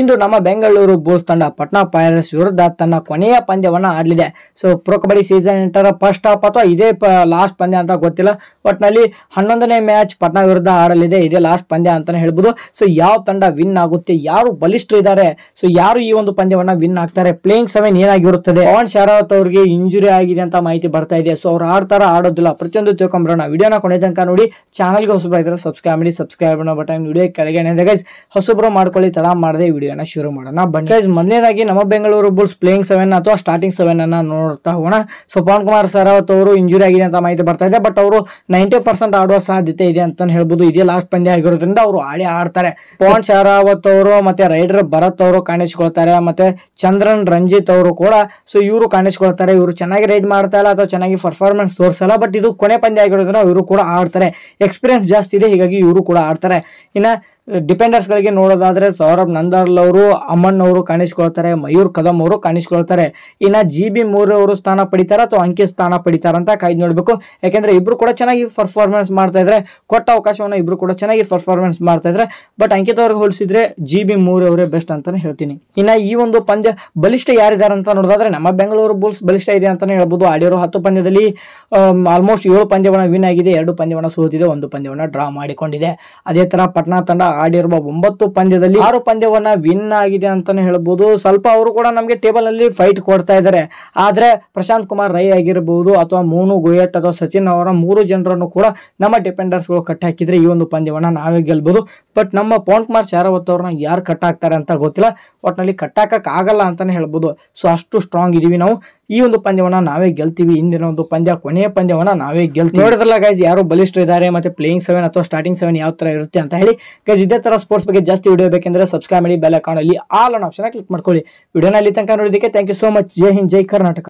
ಇಂದು ನಮ್ಮ ಬೆಂಗಳೂರು ಬುಲ್ಸ್ ತಂಡ ಪಟ್ನಾ ಪೈರಸ್ ವಿರುದ್ಧ ತನ್ನ ಕೊನೆಯ ಪಂದ್ಯವನ್ನು ಆಡಲಿದೆ ಸೊ ಪ್ರೊ ಕಬಡ್ಡಿ ಸೀಸನ್ ಎಂಟರ ಫಸ್ಟ್ ಹಾಫ್ ಅಥವಾ ಇದೇ ಲಾಸ್ಟ್ ಪಂದ್ಯ ಅಂತ ಗೊತ್ತಿಲ್ಲ ಒಟ್ನಲ್ಲಿ ಹನ್ನೊಂದನೇ ಮ್ಯಾಚ್ ಪಟ್ನಾ ವಿರುದ್ಧ ಆಡಲಿದೆ ಇದೇ ಲಾಸ್ಟ್ ಪಂದ್ಯ ಅಂತಾನೆ ಹೇಳ್ಬೋದು ಸೊ ಯಾವ ತಂಡ ವಿನ್ ಆಗುತ್ತೆ ಯಾರು ಬಲಿಷ್ಠರು ಇದ್ದಾರೆ ಸೊ ಯಾರು ಈ ಒಂದು ಪಂದ್ಯವನ್ನು ವಿನ್ ಆಗ್ತಾರೆ ಪ್ಲೇಯಿಂಗ್ ಸೆವೆನ್ ಏನಾಗಿರುತ್ತದೆ ಪವನ್ ಶರಾವತ್ ಅವರಿಗೆ ಇಂಜುರಿ ಆಗಿದೆ ಅಂತ ಮಾಹಿತಿ ಬರ್ತಾ ಇದೆ ಸೊ ಅವ್ರು ಆಡ್ತಾರ ಆಡೋದಿಲ್ಲ ಪ್ರತಿಯೊಂದು ತಿಳ್ಕೊಂಬರೋಣ ವಿಡಿಯೋನ ಕೊನೆ ತನಕ ನೋಡಿ ಚಾನಲ್ಗೆ ಹೊಸಬ್ರ ಸಬ್ಸ್ಕ್ರೈಬ್ ಮಾಡಿ ಸಬ್ಸ್ಕ್ರೈಬ್ ಮಾಡೋ ಬಟನ್ ವಿಡಿಯೋ ಕೆಳಗೆ ಗೈಸ್ ಹೊಸಬ್ರು ಮಾಡ್ಕೊಳ್ಳಿ ತಡ ಮಾಡಿದೆ ವಿಡಿಯೋ ವಿಡಿಯೋನ ಶುರು ಮಾಡೋಣ ಬಟ್ ಗೈಸ್ ಮೊದಲನೇದಾಗಿ ನಮ್ಮ ಬೆಂಗಳೂರು ಬುಲ್ಸ್ ಪ್ಲೇಯಿಂಗ್ ಸೆವೆನ್ ಅಥವಾ ಸ್ಟಾರ್ಟಿಂಗ್ ಸೆವೆನ್ ಅನ್ನ ನೋಡ್ತಾ ಹೋಗೋಣ ಸೊ ಪವನ್ ಕುಮಾರ್ ಸರಾವತ್ ಅವರು ಇಂಜುರಿ ಆಗಿದೆ ಅಂತ ಮಾಹಿತಿ ಬರ್ತಾ ಇದೆ ಬಟ್ ಅವರು ನೈಂಟಿ ಪರ್ಸೆಂಟ್ ಆಡುವ ಸಾಧ್ಯತೆ ಇದೆ ಅಂತ ಹೇಳ್ಬೋದು ಇದೇ ಲಾಸ್ಟ್ ಪಂದ್ಯ ಆಗಿರೋದ್ರಿಂದ ಅವರು ಆಡಿ ಆಡ್ತಾರೆ ಪವನ್ ಶರಾವತ್ ಅವರು ಮತ್ತೆ ರೈಡರ್ ಭರತ್ ಅವರು ಕಾಣಿಸ್ಕೊಳ್ತಾರೆ ಮತ್ತೆ ಚಂದ್ರನ್ ರಂಜಿತ್ ಅವರು ಕೂಡ ಸೊ ಇವರು ಕಾಣಿಸ್ಕೊಳ್ತಾರೆ ಇವರು ಚೆನ್ನಾಗಿ ರೈಡ್ ಮಾಡ್ತಾ ಇಲ್ಲ ಅಥವಾ ಚೆನ್ನಾಗಿ ಪರ್ಫಾರ್ಮೆನ್ಸ್ ತೋರಿಸಲ್ಲ ಬಟ್ ಇದು ಕೊನೆ ಪಂದ್ಯ ಆಗಿರೋದ್ರಿಂದ ಇವರು ಕೂಡ ಆಡ್ತಾರೆ ಎಕ್ಸ್ಪೀರಿಯನ್ಸ್ ಜಾಸ್ತಿ ಇದೆ ಹೀಗಾಗಿ ಇವರು ಕೂಡ ಆಡ್ತಾರೆ ಇನ್ನು ಡಿಫೆಂಡರ್ಸ್ಗಳಿಗೆ ನೋಡೋದಾದರೆ ಸೌರಭ್ ನಂದಾರ್ಲ್ ಅವರು ಅಮನ್ ಅವರು ಕಾಣಿಸ್ಕೊಳ್ತಾರೆ ಮಯೂರ್ ಕದಂ ಅವರು ಕಾಣಿಸ್ಕೊಳ್ತಾರೆ ಇನ್ನು ಜಿ ಬಿ ಮೂರ್ ಅವರು ಸ್ಥಾನ ಪಡಿತಾರೆ ಅಥವಾ ಅಂಕಿತ್ ಸ್ಥಾನ ಪಡಿತಾರ ಅಂತ ಕಾಯ್ದು ನೋಡಬೇಕು ಯಾಕೆಂದರೆ ಇಬ್ಬರು ಕೂಡ ಚೆನ್ನಾಗಿ ಪರ್ಫಾರ್ಮೆನ್ಸ್ ಮಾಡ್ತಾ ಇದ್ರೆ ಕೊಟ್ಟ ಅವಕಾಶವನ್ನು ಇಬ್ಬರು ಕೂಡ ಚೆನ್ನಾಗಿ ಪರ್ಫಾರ್ಮೆನ್ಸ್ ಮಾಡ್ತಾ ಇದ್ರೆ ಬಟ್ ಅಂಕಿತ್ ಅವ್ರಿಗೆ ಹೋಲಿಸಿದ್ರೆ ಜಿ ಬಿ ಮೂರ್ ಅವರೇ ಬೆಸ್ಟ್ ಅಂತಾನೆ ಹೇಳ್ತೀನಿ ಇನ್ನು ಈ ಒಂದು ಪಂದ್ಯ ಬಲಿಷ್ಠ ಯಾರಿದ್ದಾರೆ ಅಂತ ನೋಡೋದಾದ್ರೆ ನಮ್ಮ ಬೆಂಗಳೂರು ಬುಲ್ಸ್ ಬಲಿಷ್ಠ ಇದೆ ಅಂತಾನೆ ಹೇಳ್ಬೋದು ಆಡಿರೋ ಹತ್ತು ಪಂದ್ಯದಲ್ಲಿ ಆಲ್ಮೋಸ್ಟ್ ಏಳು ಪಂದ್ಯವನ್ನು ವಿನ್ ಆಗಿದೆ ಎರಡು ಪಂದ್ಯವನ್ನು ಸೋತಿದೆ ಒಂದು ಪಂದ್ಯವನ್ನು ಡ್ರಾ ಮಾಡಿಕೊಂಡಿದೆ ಅದೇ ತರ ಪಟ್ನಾ ತಂಡ ಆಡಿರುವ ಒಂಬತ್ತು ಪಂದ್ಯದಲ್ಲಿ ಆರು ಪಂದ್ಯವನ್ನ ವಿನ್ ಆಗಿದೆ ಅಂತಾನೆ ಹೇಳ್ಬೋದು ಸ್ವಲ್ಪ ಅವರು ಕೂಡ ನಮಗೆ ಟೇಬಲ್ ಅಲ್ಲಿ ಫೈಟ್ ಕೊಡ್ತಾ ಇದ್ದಾರೆ ಆದ್ರೆ ಪ್ರಶಾಂತ್ ಕುಮಾರ್ ರೈ ಆಗಿರಬಹುದು ಅಥವಾ ಮೂನು ಗೊಯಟ್ ಅಥವಾ ಸಚಿನ್ ಅವರ ಮೂರು ಜನರನ್ನು ಕೂಡ ನಮ್ಮ ಡಿಫೆಂಡರ್ಸ್ ಗಳು ಕಟ್ಟಾಕಿದ್ರೆ ಈ ಒಂದು ಪಂದ್ಯವನ್ನ ನಾವೇ ಗೆಲ್ಬಹುದು ಬಟ್ ನಮ್ಮ ಪೌಂಟ್ ಮಾರ್ಚ್ ಯಾರೋ ಅವ್ರನ್ನ ಯಾರು ಕಟ್ ಆಗ್ತಾರೆ ಅಂತ ಗೊತ್ತಿಲ್ಲ ಒಟ್ನಲ್ಲಿ ಕಟ್ಟಾಕಕ್ಕೆ ಆಗಲ್ಲ ಅಂತಾನೆ ಹೇಳ್ಬೋದು ಸೊ ಅಷ್ಟು ಸ್ಟ್ರಾಂಗ್ ಇದೀವಿ ನಾವು ಈ ಒಂದು ಪಂದ್ಯವನ್ನ ನಾವೇ ಗೆಲ್ತೀವಿ ಹಿಂದಿನ ಒಂದು ಪಂದ್ಯ ಕೊನೆಯ ಪಂದ್ಯವನ್ನ ನಾವೇ ಗೆಲ್ತೀವಿ ನೋಡಿದ್ರಲ್ಲ ಗೈಸ್ ಯಾರು ಬಲಿಷ್ಠ ಇದ್ದಾರೆ ಮತ್ತೆ ಪ್ಲೇಯಿಂಗ್ ಸೆವೆನ್ ಅಥವಾ ಸ್ಟಾರ್ಟಿಂಗ್ ಸೆವೆನ್ ಯಾವ ತರ ಇರುತ್ತೆ ಅಂತ ಹೇಳಿ ಗೈಸ್ ಇದೇ ತರ ಸ್ಪೋರ್ಟ್ಸ್ ಬಗ್ಗೆ ಜಾಸ್ತಿ ವಿಡಿಯೋ ಬೇಕಂದ್ರೆ ಸಬ್ಸ್ಕ್ರೈಬ್ ಮಾಡಿ ಬೆಲ್ ಅಲ್ಲಿ ಆಲ್ ಆನ್ ಆಪ್ಷನ್ ಕ್ಲಿಕ್ ಮಾಡ್ಕೊಳ್ಳಿ ವಿಡಿಯೋನಲ್ಲಿ ತನಕ ನೋಡಿದ್ದಕ್ಕೆ ಥ್ಯಾಂಕ್ ಯು ಸೋ ಮಚ್ ಜೈ ಹಿಂದ್ ಜೈ ಕರ್ನಾಟಕ